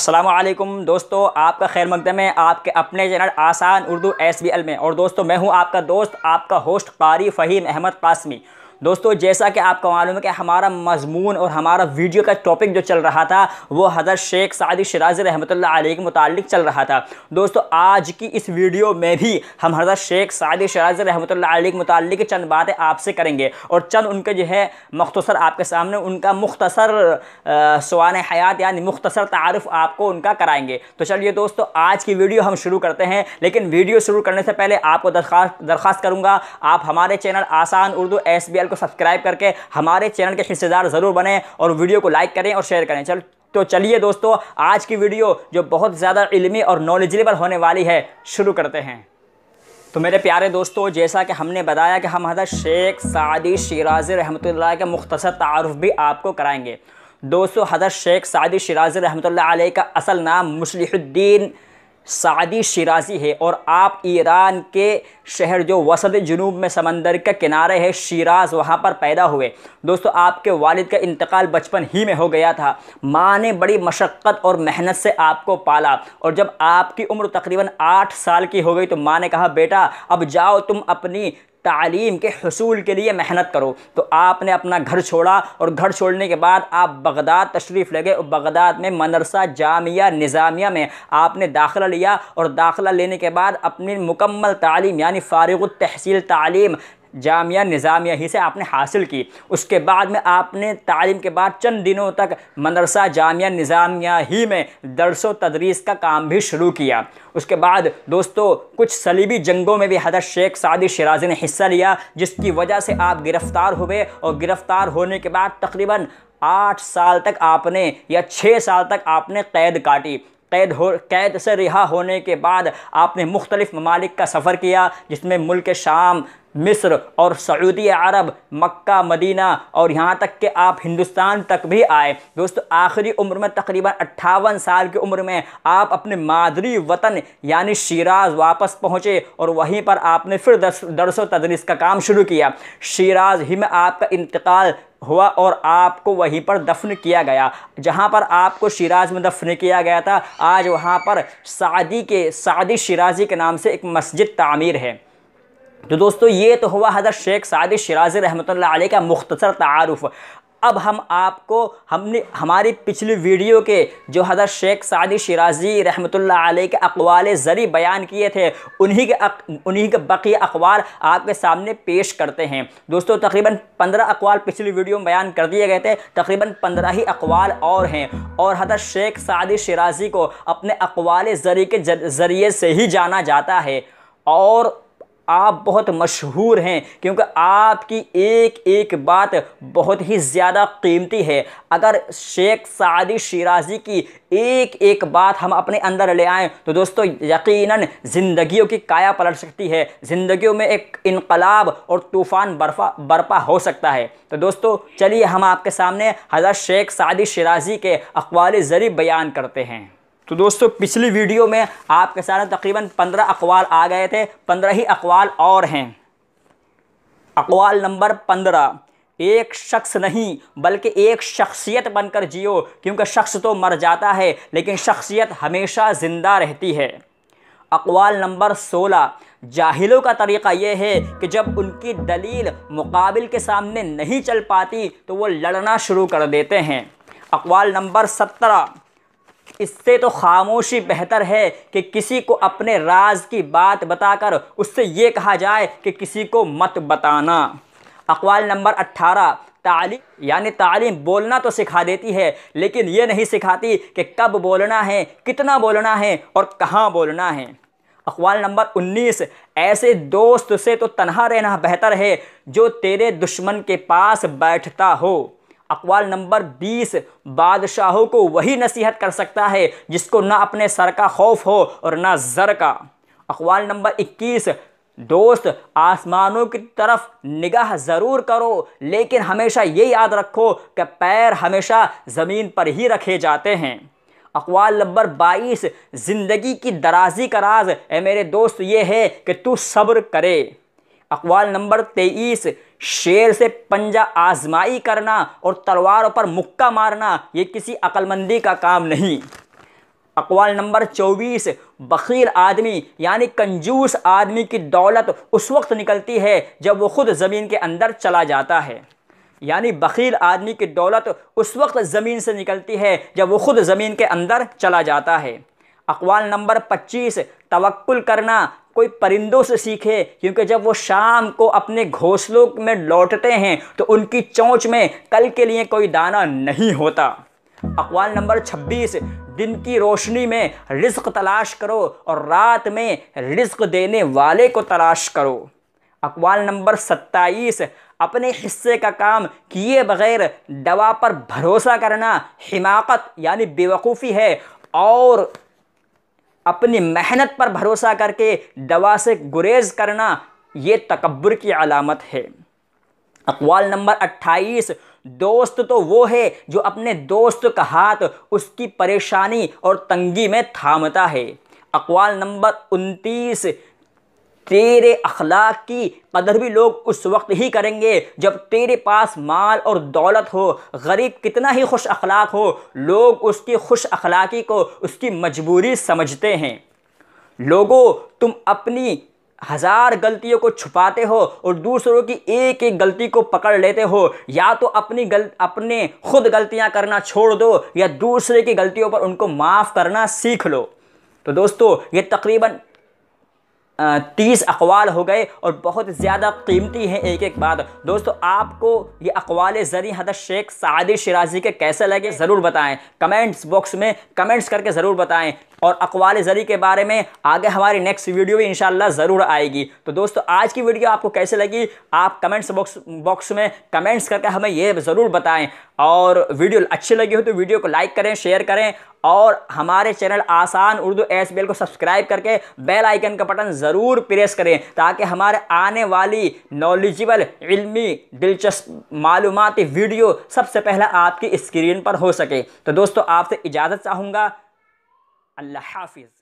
असलम दोस्तों आपका खैर मकदम है आपके अपने चैनल आसान उर्दू एस में और दोस्तों मैं हूं आपका दोस्त आपका होस्ट कारी फ़हीम अहमद कासमी दोस्तों जैसा कि आपको मालूम है कि हमारा मजमून और हमारा वीडियो का टॉपिक जो चल रहा था वो हज़रत शेख सादी शराज रहमत आल के मुतल चल रहा था दोस्तों आज की इस वीडियो में भी हम हज़रत शेख सादी शराज रहमत आल के मुतल चंद बातें आपसे करेंगे और चंद उनके जो है मख्तसर आपके सामने उनका मुख्तसर सवान हयात यानी मुख्तसर तारफ़ आपको उनका कराएंगे तो चलिए दोस्तों आज की वीडियो हम शुरू करते हैं लेकिन वीडियो शुरू करने से पहले आपको दरख्वास्त दरख्वास्त करूँगा आप हमारे channel Aasan Urdu S B L को सब्सक्राइब करके हमारे चैनल के हिस्सेदार ज़रूर बने और वीडियो को लाइक करें और शेयर करें चल तो चलिए दोस्तों आज की वीडियो जो बहुत ज़्यादा इलमी और नॉलेजेबल होने वाली है शुरू करते हैं तो मेरे प्यारे दोस्तों जैसा कि हमने बताया कि हम हजरत शेख सादी शराज रहमत ला के मुख्तर तारफ़ भी आपको कराएंगे दोस्तों हजर शेख सादी शराज रहमत का असल नाम मुसलुद्दीन सादी शिराज़ी है और आप ईरान के शहर जो वसद जनूब में समंदर के किनारे है शिराज वहाँ पर पैदा हुए दोस्तों आपके वालिद का इंतकाल बचपन ही में हो गया था माँ ने बड़ी मशक्क़त और मेहनत से आपको पाला और जब आपकी उम्र तकरीबन आठ साल की हो गई तो माँ ने कहा बेटा अब जाओ तुम अपनी तालीम के हसूल के लिए मेहनत करो तो आपने अपना घर छोड़ा और घर छोड़ने के बाद आप बगदाद तशरीफ़ लगे और बगदाद में मदरसा जामिया निज़ामिया में आपने दाखिला लिया और दाखिला लेने के बाद अपनी मुकम्मल तालीम यानी फ़ारग तहसील तालीम जामिया निज़ामिया ही से आपने हासिल की उसके बाद में आपने तालीम के बाद चंद दिनों तक मदरसा जामिया निज़ामिया ही में दरसो तदरीस का काम भी शुरू किया उसके बाद दोस्तों कुछ सलीबी जंगों में भी हदर शेख सादी शराजी ने हिस्सा लिया जिसकी वजह से आप गिरफ़्तार हुए और गिरफ़्तार होने के बाद तकरीबन आठ साल तक आपने या छः साल तक आपने कैद काटी कैद हो कैद से रिहा होने के बाद आपने मुख्तलिफ़ ममालिक का सफ़र किया जिसमें मुल्क शाम मिस्र और सऊदी अरब मक्का मदीना और यहाँ तक कि आप हिंदुस्तान तक भी आए दोस्तों आखिरी उम्र में तकरीबन अट्ठावन साल की उम्र में आप अपने मादरी वतन यानी शिराज वापस पहुँचे और वहीं पर आपने फिर दरस तदरीस का काम शुरू किया शिराज ही में आपका इंतकाल हुआ और आपको वहीं पर दफन किया गया जहाँ पर आपको शिराज में दफन किया गया था आज वहाँ पर सादी के सादी शिराजी के नाम से एक मस्जिद तामीर है तो दोस्तों ये तो हुआ हज़र शेख सादि शराज रहमत आल का मुख्तर तारफ़ अब हम आपको हमने हमारी पिछली वीडियो के जो हज़रत शेख सादी शराजी रहमत के अकवाल ज़री बयान किए थे उन्हीं के उन्हीं के बकी अकवाल आपके सामने पेश करते हैं दोस्तों तकरीबन पंद्रह अकवाल पिछली वीडियो में बयान कर दिए गए थे तकरीबन पंद्रह ही अकवाल और हैं और हज़रत शेख सादी शराजी को अपने अकवाल ज़री के ज़रिए से ही जाना जाता है और आप बहुत मशहूर हैं क्योंकि आपकी एक एक बात बहुत ही ज़्यादा कीमती है अगर शेख सादी शिराजी की एक एक बात हम अपने अंदर ले आएँ तो दोस्तों यकीनन ज़िंदगियों की काया पलट सकती है ज़िंदगियों में एक इनकलाब और तूफ़ान बर्फा बर्पा हो सकता है तो दोस्तों चलिए हम आपके सामने हज़रत शेख सादी शिराजी के अकवाल ज़रिए बयान करते हैं तो दोस्तों पिछली वीडियो में आपके सामने तकरीबन पंद्रह अकवाल आ गए थे पंद्रह ही अकवाल और हैं अकवाल नंबर पंद्रह एक शख्स नहीं बल्कि एक शख्सियत बनकर जियो क्योंकि शख्स तो मर जाता है लेकिन शख्सियत हमेशा ज़िंदा रहती है अकवाल नंबर सोलह जाहिलों का तरीक़ा यह है कि जब उनकी दलील मुकाबिल के सामने नहीं चल पाती तो वो लड़ना शुरू कर देते हैं अकवाल नंबर सत्रह इससे तो खामोशी बेहतर है कि किसी को अपने राज की बात बताकर उससे ये कहा जाए कि किसी को मत बताना अकवाल नंबर अट्ठारह तालीम यानी तालीम बोलना तो सिखा देती है लेकिन ये नहीं सिखाती कि कब बोलना है कितना बोलना है और कहाँ बोलना है अकवाल नंबर 19 ऐसे दोस्त से तो तनहा रहना बेहतर है जो तेरे दुश्मन के पास बैठता हो अकवाल नंबर बीस बादशाहों को वही नसीहत कर सकता है जिसको ना अपने सर का खौफ हो और ना ज़र का अकवाल नंबर इक्कीस दोस्त आसमानों की तरफ निगाह ज़रूर करो लेकिन हमेशा ये याद रखो कि पैर हमेशा ज़मीन पर ही रखे जाते हैं अकवाल नंबर बाईस ज़िंदगी की दराजी का राज ए मेरे दोस्त ये है कि तू सब्र करे अकवाल नंबर तेईस शेर से पंजा आजमाई करना और तलवार पर मुक्का मारना ये किसी अक्लमंदी का काम नहीं अकवाल नंबर चौबीस बखीर आदमी यानी कंजूस आदमी की दौलत उस वक्त निकलती है जब वो खुद ज़मीन के अंदर चला जाता है यानी बखील आदमी की दौलत उस वक्त ज़मीन से निकलती है जब वो खुद ज़मीन के अंदर चला जाता है अकवाल नंबर 25 तवक्ल करना कोई परिंदों से सीखे क्योंकि जब वो शाम को अपने घोंसलों में लौटते हैं तो उनकी चोंच में कल के लिए कोई दाना नहीं होता अकवाल नंबर 26 दिन की रोशनी में रिस्क तलाश करो और रात में रिस्क देने वाले को तलाश करो अकवाल नंबर 27 अपने हिस्से का काम किए बगैर दवा पर भरोसा करना हिमाकत यानी बेवकूफ़ी है और अपनी मेहनत पर भरोसा करके दवा से गुरेज करना ये तकबर की अलामत है अकवाल नंबर अट्ठाईस दोस्त तो वो है जो अपने दोस्त का हाथ उसकी परेशानी और तंगी में थामता है अकवाल नंबर उनतीस तेरे अखलाक की कदर भी लोग उस वक्त ही करेंगे जब तेरे पास माल और दौलत हो गरीब कितना ही खुश अखलाक हो लोग उसकी खुश अखलाकी को उसकी मजबूरी समझते हैं लोगों तुम अपनी हज़ार गलतियों को छुपाते हो और दूसरों की एक एक गलती को पकड़ लेते हो या तो अपनी गल अपने खुद गलतियां करना छोड़ दो या दूसरे की गलतियों पर उनको माफ़ करना सीख लो तो दोस्तों ये तकरीबन तीस अकवाल हो गए और बहुत ज़्यादा कीमती हैं एक एक बात दोस्तों आपको ये अकवाल ज़री हद शेख सादी शराजी के कैसे लगे ज़रूर बताएं कमेंट्स बॉक्स में कमेंट्स करके ज़रूर बताएं और अकवाल ज़री के बारे में आगे हमारी नेक्स्ट वीडियो भी इंशाल्लाह ज़रूर आएगी तो दोस्तों आज की वीडियो आपको कैसे लगी आप कमेंट्स बॉक्स बॉक्स में कमेंट्स करके हमें ये ज़रूर बताएं और वीडियो अच्छी लगी हो तो वीडियो को लाइक करें शेयर करें और हमारे चैनल आसान उर्दू एस को सब्सक्राइब करके बेल आइकन का बटन ज़रूर प्रेस करें ताकि हमारे आने वाली नॉलेजिबल इल्मी दिलचस्प मालूमती वीडियो सबसे पहले आपकी स्क्रीन पर हो सके तो दोस्तों आपसे इजाज़त चाहूँगा حافظ